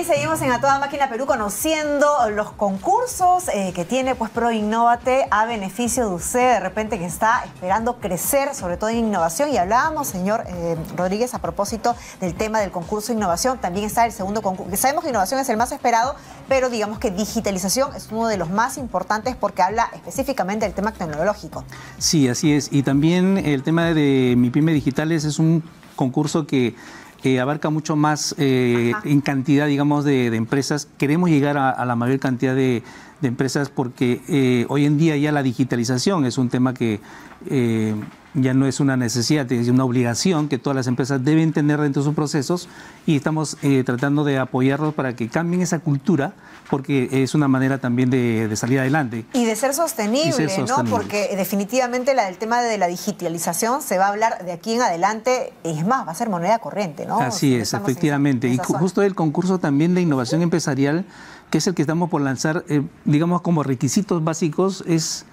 Y seguimos en A Toda Máquina Perú conociendo los concursos eh, que tiene pues ProInnovate a beneficio de usted, de repente que está esperando crecer, sobre todo en innovación. Y hablábamos, señor eh, Rodríguez, a propósito del tema del concurso de innovación. También está el segundo concurso. Sabemos que innovación es el más esperado, pero digamos que digitalización es uno de los más importantes porque habla específicamente del tema tecnológico. Sí, así es. Y también el tema de mi pyme Digitales es un concurso que que abarca mucho más eh, en cantidad, digamos, de, empresas. Queremos llegar a, la mayor cantidad de, empresas porque eh, hoy en día ya la digitalización es un tema que eh, ya no es una necesidad, es una obligación que todas las empresas deben tener dentro de sus procesos y estamos eh, tratando de apoyarlos para que cambien esa cultura porque es una manera también de, salir adelante. Y de ser sostenible, ¿no? Porque definitivamente la, el tema de la digitalización se va a hablar de aquí en adelante, es más, va a ser moneda corriente, ¿no? Así es, efectivamente. y justo el concurso también de innovación empresarial, que es el que estamos por lanzar, eh, digamos como requisitos básicos, es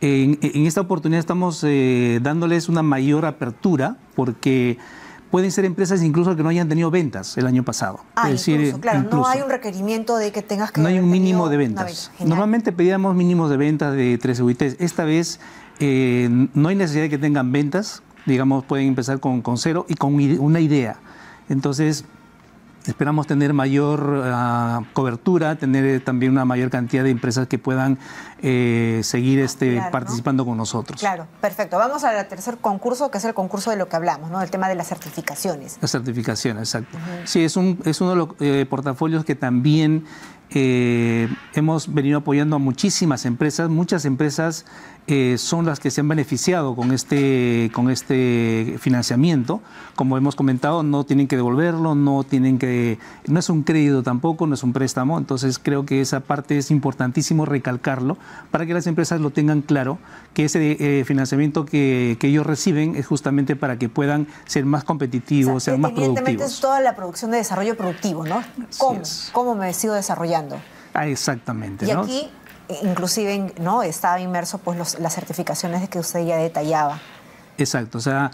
en, esta oportunidad estamos eh, dándoles una mayor apertura porque pueden ser empresas incluso que no hayan tenido ventas el año pasado. Ah, es incluso, claro, no hay un requerimiento de que tengas que... No hay un mínimo de ventas. Normalmente pedíamos mínimos de ventas de 13 UITs. Esta vez eh, no hay necesidad de que tengan ventas, digamos, pueden empezar con, con cero y con una idea. Entonces, Esperamos tener mayor eh, cobertura, tener eh, también una mayor cantidad de empresas que puedan eh, seguir este, participando con nosotros. Claro, perfecto. Vamos al tercer concurso, que es el concurso de lo que hablamos, ¿no? El tema de las certificaciones. Las certificaciones, exacto. Sí, es, un, es uno de los portafolios que también eh, hemos venido apoyando a muchísimas empresas. Muchas empresas eh, son las que se han beneficiado con este, con este financiamiento. Como hemos comentado, no tienen que devolverlo, no tienen que, no es un crédito tampoco, no es un préstamo. Entonces creo que esa parte es importantísimo recalcarlo para que las empresas lo tengan claro, que ese eh, financiamiento que, ellos reciben es justamente para que puedan ser más competitivos, ser más productivos. Evidentemente es toda la producción de desarrollo productivo, ¿no? ¿Cómo? me decido desarrollar? Ah, exactamente. Y aquí, inclusive, ¿no? Estaba inmerso pues las certificaciones que usted ya detallaba. Exacto, o sea,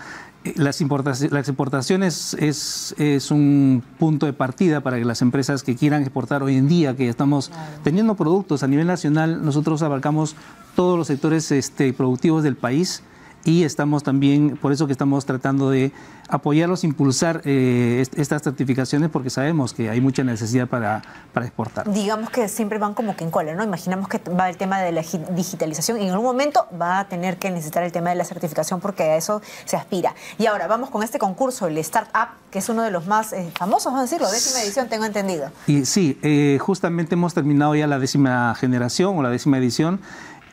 las importaciones, las exportaciones es, un punto de partida para que las empresas que quieran exportar hoy en día, que estamos teniendo productos a nivel nacional, nosotros abarcamos todos los sectores este, productivos del país y estamos también, por eso que estamos tratando de apoyarlos, impulsar eh, estas certificaciones porque sabemos que hay mucha necesidad para, para exportar. Digamos que siempre van como que en cola, ¿no? Imaginamos que va el tema de la digitalización y en algún momento va a tener que necesitar el tema de la certificación porque a eso se aspira. Y ahora vamos con este concurso, el Startup, que es uno de los más eh, famosos, vamos a decirlo, décima edición, tengo entendido. Y sí, eh, justamente hemos terminado ya la décima generación o la décima edición.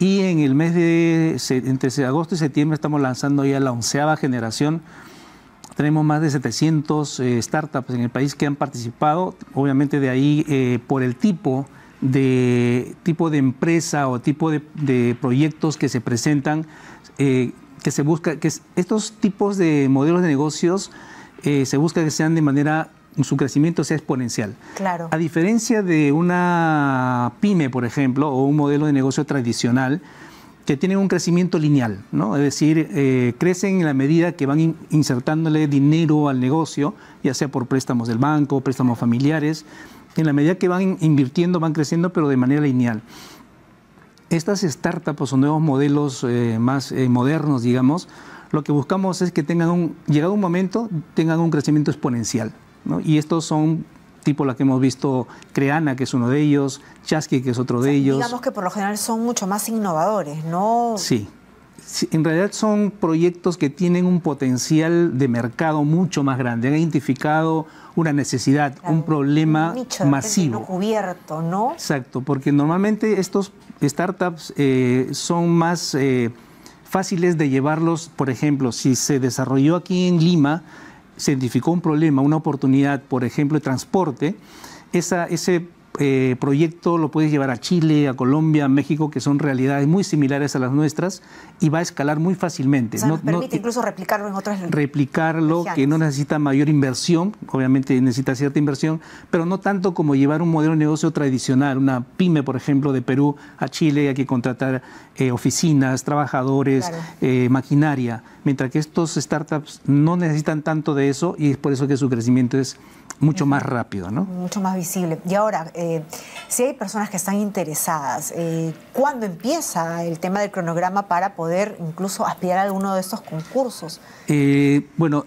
Y en el mes de entre agosto y septiembre estamos lanzando ya la onceava generación. Tenemos más de 700 eh, startups en el país que han participado. Obviamente de ahí, eh, por el tipo de, tipo de empresa o tipo de, proyectos que se presentan, eh, que se busca, que estos tipos de modelos de negocios se busca que sean de manera su crecimiento sea exponencial. Claro. A diferencia de una pyme, por ejemplo, o un modelo de negocio tradicional, que tienen un crecimiento lineal, Es decir, eh, crecen en la medida que van insertándole dinero al negocio, ya sea por préstamos del banco, préstamos familiares, en la medida que van invirtiendo, van creciendo, pero de manera lineal. Estas startups o nuevos modelos eh, más eh, modernos, digamos, lo que buscamos es que tengan un, llegado un momento, tengan un crecimiento exponencial. Y estos son tipo la que hemos visto, Creana, que es uno de ellos, Chasqui, que es otro de ellos. Digamos que por lo general son mucho más innovadores, ¿no? Sí. En realidad son proyectos que tienen un potencial de mercado mucho más grande. Han identificado una necesidad, un problema un nicho masivo. cubierto, ¿no? Exacto, porque normalmente estos startups eh, son más eh, fáciles de llevarlos, por ejemplo, si se desarrolló aquí en Lima, se identificó un problema, una oportunidad, por ejemplo, de transporte, esa, ese eh, proyecto lo puedes llevar a Chile, a Colombia, a México, que son realidades muy similares a las nuestras y va a escalar muy fácilmente. O nos permite incluso replicarlo en otras Replicarlo, que no necesita mayor inversión, obviamente necesita cierta inversión, pero no tanto como llevar un modelo de negocio tradicional, una pyme, por ejemplo, de Perú a Chile, hay que contratar eh, oficinas, trabajadores, eh, maquinaria, mientras que estos startups no necesitan tanto de eso y es por eso que su crecimiento es mucho más rápido, ¿no? Mucho más visible. Y ahora, eh, si hay personas que están interesadas, eh, ¿cuándo empieza el tema del cronograma para poder incluso aspirar a alguno de estos concursos? Eh, bueno,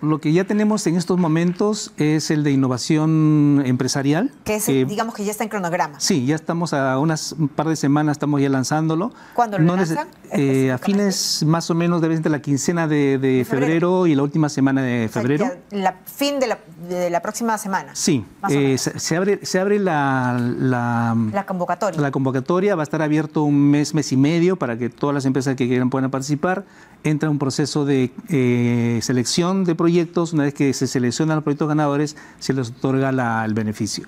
lo, que ya tenemos en estos momentos es el de innovación empresarial. Que es, digamos que ya está en cronograma. Sí, ya estamos a unas un par de semanas, estamos ya lanzándolo. ¿Cuándo lo lanzan? Eh, a fines más o menos de la quincena de, febrero. y la última semana de febrero. la fin de la, de la próxima semana. Sí, eh, se, abre, se abre la, la, convocatoria. La convocatoria va a estar abierto un mes, mes y medio para que todas las empresas que quieran puedan participar. Entra un proceso de eh, selección de proyectos. Una vez que se seleccionan los proyectos ganadores, se les otorga el beneficio.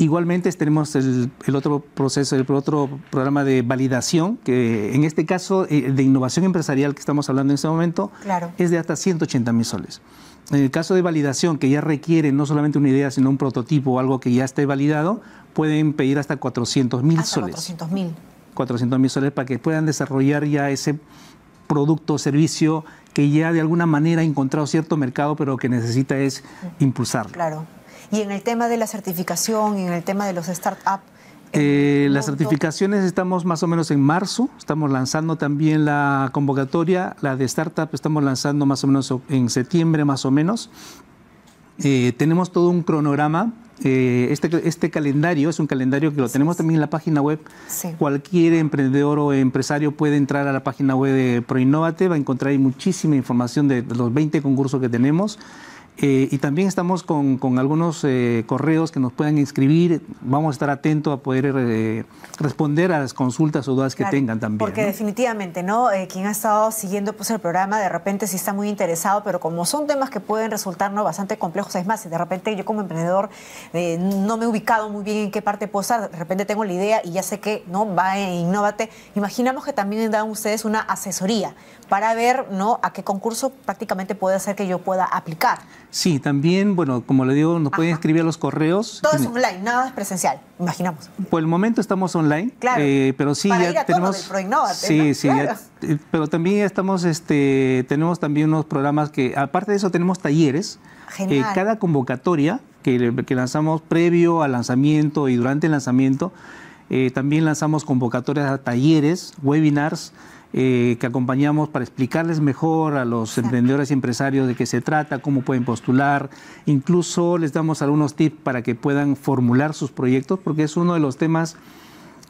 Igualmente tenemos el, otro proceso, el otro programa de validación, que en este caso eh, de innovación empresarial que estamos hablando en este momento, es de hasta 180 mil soles en el caso de validación, que ya requiere no solamente una idea, sino un prototipo o algo que ya esté validado, pueden pedir hasta 400 mil soles. 400 mil. 400 mil soles para que puedan desarrollar ya ese producto o servicio que ya de alguna manera ha encontrado cierto mercado, pero que necesita es mm. impulsarlo. Claro. Y en el tema de la certificación, en el tema de los startups, eh, las certificaciones estamos más o menos en marzo, estamos lanzando también la convocatoria, la de startup estamos lanzando más o menos en septiembre más o menos. Eh, tenemos todo un cronograma. Eh, este, este, calendario es un calendario que lo tenemos también en la página web. Cualquier emprendedor o empresario puede entrar a la página web de ProInnovate, va a encontrar ahí muchísima información de los 20 concursos que tenemos. Eh, y también estamos con, algunos eh, correos que nos puedan inscribir. Vamos a estar atentos a poder eh, responder a las consultas o dudas que tengan también. Porque definitivamente, ¿no? quien ha estado siguiendo pues, el programa, de repente sí está muy interesado, pero como son temas que pueden resultar ¿no? bastante complejos, es más, de repente yo como emprendedor no me he ubicado muy bien en qué parte puedo estar, de repente tengo la idea y ya sé que no va e Innovate. Imaginamos que también dan ustedes una asesoría para ver ¿no? a qué concurso prácticamente puede hacer que yo pueda aplicar. Sí, también, bueno, como le digo, nos pueden escribir a los correos. Todo es online, nada es presencial, imaginamos. Por el momento estamos online, claro. Eh, pero sí ya tenemos. sí, sí, eh, pero también estamos, este, tenemos también unos programas que, aparte de eso, tenemos talleres. Eh, cada convocatoria que, lanzamos previo al lanzamiento y durante el lanzamiento, eh, también lanzamos convocatorias a talleres, webinars, eh, que acompañamos para explicarles mejor a los emprendedores y empresarios de qué se trata, cómo pueden postular. Incluso les damos algunos tips para que puedan formular sus proyectos, porque es uno de los temas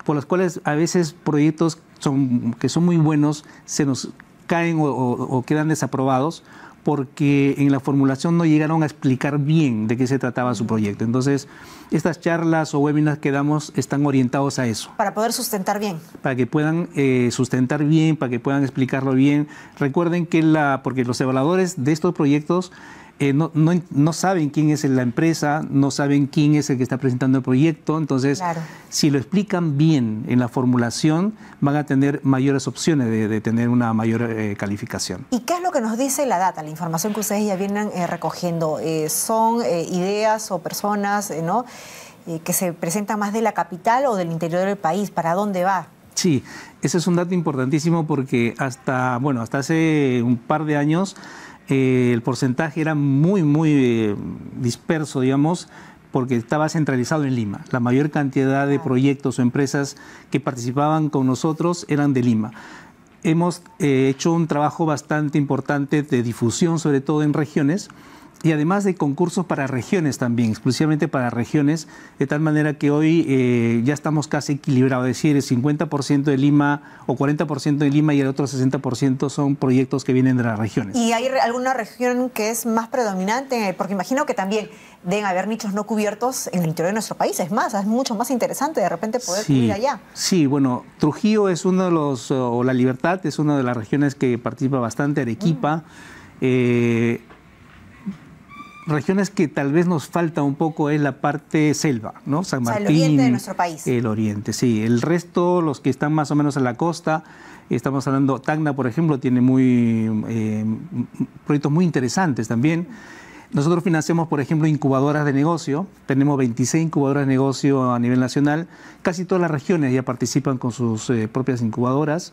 por los cuales a veces proyectos que son muy buenos se nos caen o quedan desaprobados porque en la formulación no llegaron a explicar bien de qué se trataba su proyecto. Entonces, estas charlas o webinars que damos están orientados a eso. Para poder sustentar bien. Para que puedan eh, sustentar bien, para que puedan explicarlo bien. Recuerden que la, porque los evaluadores de estos proyectos eh, no, saben quién es la empresa, no saben quién es el que está presentando el proyecto. Entonces, si lo explican bien en la formulación, van a tener mayores opciones de, tener una mayor eh, calificación. ¿Y qué es lo que nos dice la data, la información que ustedes ya vienen eh, recogiendo? ¿Son ideas o personas ¿no? que se presentan más de la capital o del interior del país? ¿Para dónde va? Sí, ese es un dato importantísimo porque hasta, bueno, hasta hace un par de años eh, el porcentaje era muy, muy eh, disperso, digamos, porque estaba centralizado en Lima. La mayor cantidad de proyectos o empresas que participaban con nosotros eran de Lima. Hemos eh, hecho un trabajo bastante importante de difusión, sobre todo en regiones y además de concursos para regiones también, exclusivamente para regiones, de tal manera que hoy eh, ya estamos casi equilibrados, es decir, el 50% de Lima o 40% de Lima y el otro 60% son proyectos que vienen de las regiones. ¿Y hay alguna región que es más predominante? Porque imagino que también deben haber nichos no cubiertos en el interior de nuestro país, es más, es mucho más interesante de repente poder ir allá. Sí, bueno, Trujillo es uno de los, o La Libertad es una de las regiones que participa bastante, Arequipa. Mm. Eh, regiones que tal vez nos falta un poco es la parte selva, ¿no? San Martín. el oriente de nuestro país. El oriente, sí. El resto, los que están más o menos en la costa, estamos hablando, Tacna, por ejemplo, tiene muy eh, proyectos muy interesantes también. Nosotros financiamos, por ejemplo, incubadoras de negocio. Tenemos 26 incubadoras de negocio a nivel nacional. Casi todas las regiones ya participan con sus eh, propias incubadoras.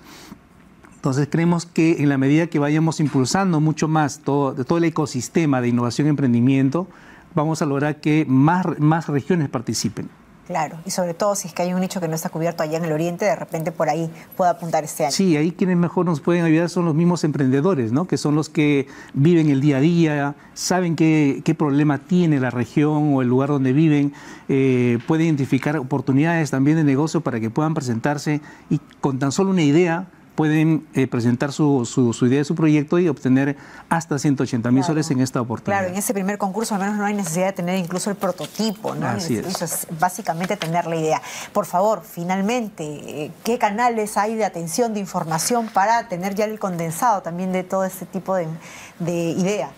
Entonces creemos que en la medida que vayamos impulsando mucho más todo, el ecosistema de innovación y emprendimiento, vamos a lograr que más, más regiones participen. Claro, y sobre todo si es que hay un nicho que no está cubierto allá en el oriente, de repente por ahí pueda apuntar este año. Sí, ahí quienes mejor nos pueden ayudar son los mismos emprendedores, ¿no? que son los que viven el día a día, saben qué, problema tiene la región o el lugar donde viven, eh, pueden identificar oportunidades también de negocio para que puedan presentarse y con tan solo una idea pueden eh, presentar su, su, idea de su proyecto y obtener hasta 180 mil soles en esta oportunidad. Claro, en ese primer concurso al menos no hay necesidad de tener incluso el prototipo, ¿no? Eso es básicamente tener la idea. Por favor, finalmente, eh, ¿qué canales hay de atención, de información para tener ya el condensado también de todo este tipo de idea?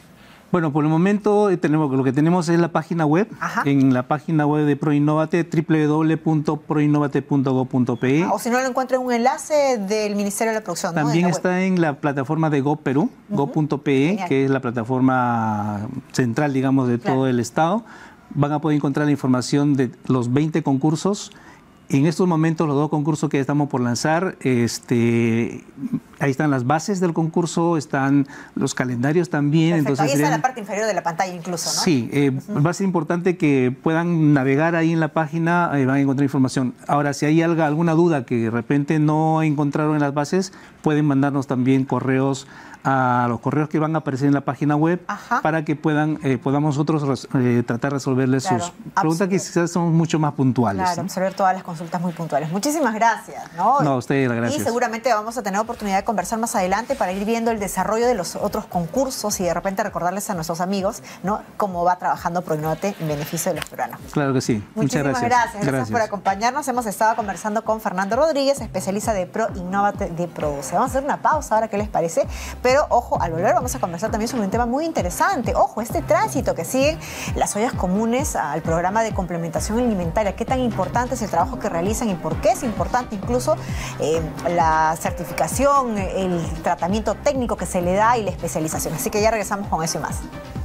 Bueno, por el momento eh, tenemos, lo que tenemos es la página web. En la página web de Proinnovate, www.proinnovate.go.pe. Ah, o si no lo encuentran un enlace del Ministerio de la Producción. También está en la plataforma de GoPerú, go.pe, que es la plataforma central, digamos, de todo el Estado. Van a poder encontrar la información de los 20 concursos. En estos momentos, los dos concursos que estamos por lanzar, este, Ahí están las bases del concurso, están los calendarios también. Entonces, ahí está la parte inferior de la pantalla incluso, ¿no? Sí, eh, va a ser importante que puedan navegar ahí en la página, y eh, van a encontrar información. Ahora, si hay alguna duda que de repente no encontraron en las bases, pueden mandarnos también correos a los correos que van a aparecer en la página web para que puedan eh, podamos nosotros eh, tratar de resolverles sus preguntas que quizás son mucho más puntuales. Claro, ¿no? todas las consultas muy puntuales. Muchísimas gracias. No, no a gracias. Y seguramente vamos a tener oportunidad de conversar más adelante para ir viendo el desarrollo de los otros concursos y de repente recordarles a nuestros amigos ¿no? cómo va trabajando Proinnovate en beneficio de los peruanos. Claro que sí. Muchas gracias. gracias. por acompañarnos. Hemos estado conversando con Fernando Rodríguez, especialista de Pro Innovate de Produce. Vamos a hacer una pausa ahora, ¿qué les parece? Pero ojo, al volver vamos a conversar también sobre un tema muy interesante. Ojo, este tránsito que siguen las ollas comunes al programa de complementación alimentaria. Qué tan importante es el trabajo que realizan y por qué es importante incluso eh, la certificación, el tratamiento técnico que se le da y la especialización. Así que ya regresamos con eso y más.